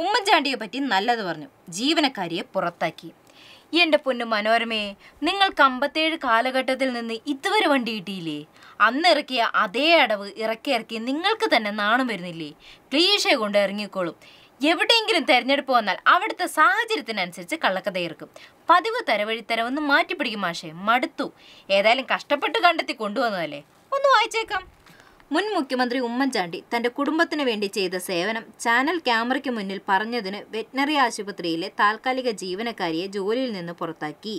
ഉമ്മൻചാണ്ടിയെ പറ്റി നല്ലത് പറഞ്ഞു ജീവനക്കാരിയെ പുറത്താക്കി എന്റെ പൊന്നു മനോരമയെ നിങ്ങൾക്ക് അമ്പത്തേഴ് കാലഘട്ടത്തിൽ നിന്ന് ഇതുവരെ വണ്ടി കിട്ടിയില്ലേ അന്ന് ഇറക്കിയ അതേ അടവ് ഇറക്കി ഇറക്കി നിങ്ങൾക്ക് തന്നെ നാണം വരുന്നില്ലേ ക്ലീഷ കൊണ്ട് ഇറങ്ങിക്കോളും എവിടെയെങ്കിലും തെരഞ്ഞെടുപ്പ് വന്നാൽ അവിടുത്തെ സാഹചര്യത്തിനനുസരിച്ച് കള്ളക്കഥ ഇറക്കും പതിവ് തരവഴിത്തരവെന്ന് മാറ്റിപ്പിടിക്കും മാഷെ മടുത്തു ഏതായാലും കഷ്ടപ്പെട്ട് കണ്ടെത്തി കൊണ്ടുവന്നതല്ലേ ഒന്ന് വായിച്ചേക്കാം മുൻ മുഖ്യമന്ത്രി ഉമ്മൻചാണ്ടി തന്റെ കുടുംബത്തിന് വേണ്ടി ചെയ്ത സേവനം ചാനൽ ക്യാമറയ്ക്ക് മുന്നിൽ പറഞ്ഞതിന് വെറ്റിനറി ആശുപത്രിയിലെ താൽക്കാലിക ജീവനക്കാരിയെ ജോലിയിൽ നിന്ന് പുറത്താക്കി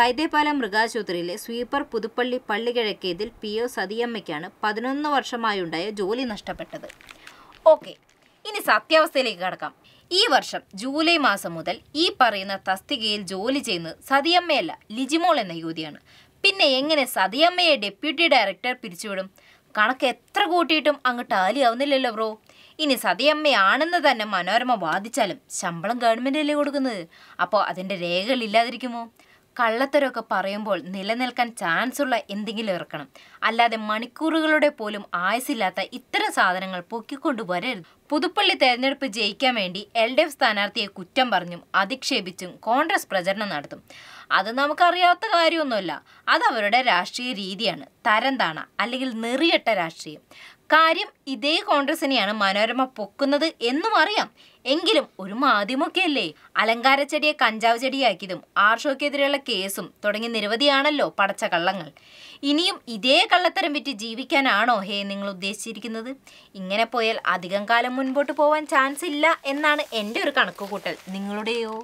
കൈതേപ്പാലം മൃഗാശുപത്രിയിലെ സ്വീപ്പർ പുതുപ്പള്ളി പള്ളികിഴക്കേതിൽ പി ഒ സതിയമ്മയ്ക്കാണ് പതിനൊന്ന് വർഷമായുണ്ടായ ജോലി നഷ്ടപ്പെട്ടത് ഓക്കെ ഇനി സത്യാവസ്ഥയിലേക്ക് കടക്കാം ഈ വർഷം ജൂലൈ മാസം മുതൽ ഈ പറയുന്ന തസ്തികയിൽ ജോലി ചെയ്യുന്നത് സതിയമ്മയല്ല ലിജിമോൾ എന്ന യുവതിയാണ് പിന്നെ എങ്ങനെ സതിയമ്മയെ ഡെപ്യൂട്ടി ഡയറക്ടർ പിരിച്ചുവിടും കണക്ക് എത്ര കൂട്ടിയിട്ടും അങ്ങ് ടാലി ആവുന്നില്ലല്ലോ ബ്രോ ഇനി സതിയമ്മയാണെന്ന് തന്നെ മനോരമ വാദിച്ചാലും ശമ്പളം ഗവൺമെൻറ്റല്ലേ കൊടുക്കുന്നത് അപ്പോൾ അതിൻ്റെ രേഖകളില്ലാതിരിക്കുമോ കള്ളത്തരമൊക്കെ പറയുമ്പോൾ നിലനിൽക്കാൻ ചാൻസ് ഉള്ള എന്തെങ്കിലും ഇറക്കണം അല്ലാതെ മണിക്കൂറുകളുടെ പോലും ആയുസില്ലാത്ത ഇത്തരം സാധനങ്ങൾ പൊക്കിക്കൊണ്ടു വരരുത് പുതുപ്പള്ളി തെരഞ്ഞെടുപ്പ് ജയിക്കാൻ വേണ്ടി എൽ ഡി എഫ് സ്ഥാനാർത്ഥിയെ കുറ്റം പറഞ്ഞും അധിക്ഷേപിച്ചും കോൺഗ്രസ് പ്രചരണം നടത്തും അത് നമുക്കറിയാത്ത കാര്യമൊന്നുമല്ല അത് അവരുടെ രാഷ്ട്രീയ രീതിയാണ് തരംതാണ അല്ലെങ്കിൽ നെറിയട്ട രാഷ്ട്രീയം കാര്യം ഇതേ കോൺഗ്രസിനെയാണ് മനോരമ പൊക്കുന്നത് എന്നും അറിയാം എങ്കിലും ഒരു അലങ്കാര ചെടിയെ കഞ്ചാവ് ചെടിയാക്കിയതും ആർഷോക്കെതിരെയുള്ള കേസും തുടങ്ങി നിരവധിയാണല്ലോ പടച്ച കള്ളങ്ങൾ ഇനിയും ഇതേ കള്ളത്തരം വിറ്റ് ജീവിക്കാനാണോ ഹേ നിങ്ങൾ ഉദ്ദേശിച്ചിരിക്കുന്നത് ഇങ്ങനെ പോയാൽ അധികം കാലം മുൻപോട്ട് പോവാൻ ചാൻസ് ഇല്ല എന്നാണ് എൻ്റെ ഒരു കണക്കുകൂട്ടൽ നിങ്ങളുടെയോ